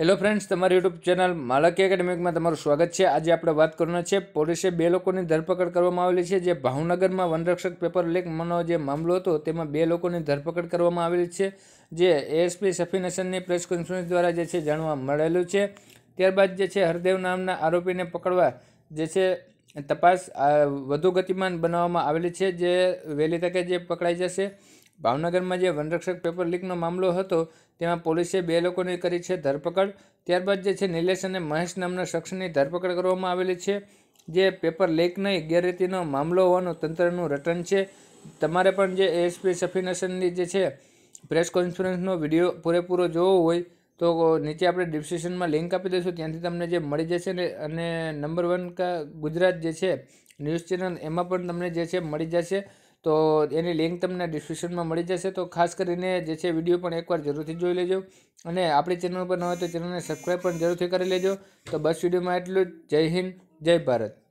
hello friends તમારી YouTube channel માલકી એકેડેમિકમાં તમારું સ્વાગત છે આજે આપણે વાત કરવાના છે પોલીસે બે લોકોની ધરપકડ કરવામાં આવેલી છે જે ભાવનગરમાં વનરક્ષક પેપર લીકનો જે મામલો હતો તેમાં બે લોકોની ધરપકડ કરવામાં આવેલી છે જે એએસપી સફીન હસનની પ્રેસ કોન્ફરન્સ દ્વારા જે છે જાણવા મળેલું છે ત્યારબાદ જે છે હરદેવ નામના આરોપીને પકડવા જે છે તપાસ વધુ ગતિમાન બનાવવામાં આવેલી છે જે વહેલી તકે જે પકડાઈ જશે ભાવનગરમાં જે વનરક્ષક પેપર લીકનો મામલો હતો તેમાં પોલીસે બે લોકોની કરી છે ધરપકડ ત્યારબાદ જે છે નિલેશ અને મહેશ નામના શખ્સની ધરપકડ કરવામાં આવેલી છે જે પેપર લીક નહીં ગેરરીતિનો મામલો હોવાનું તંત્રનું રટન છે તમારે પણ જે એએસપી સફીન જે છે પ્રેસ કોન્ફરન્સનો વિડીયો પૂરેપૂરો જોવો હોય તો નીચે આપણે ડિસ્ક્રિપ્શનમાં લિંક આપી દઈશું ત્યાંથી તમને જે મળી જશે ને અને નંબર વન કા ગુજરાત જે છે ન્યૂઝ ચેનલ એમાં પણ તમને જે છે મળી જશે તો એની લિંક તમને ડિસ્ક્રિપ્શનમાં મળી જશે તો ખાસ કરીને જે છે વિડીયો પણ એકવાર જરૂરથી જોઈ લેજો અને આપણી ચેનલ પર ન હોય તો ચેનલને સબસ્ક્રાઈબ પણ જરૂરથી કરી લેજો તો બસ વિડીયોમાં એટલું જ જય હિન્દ જય ભારત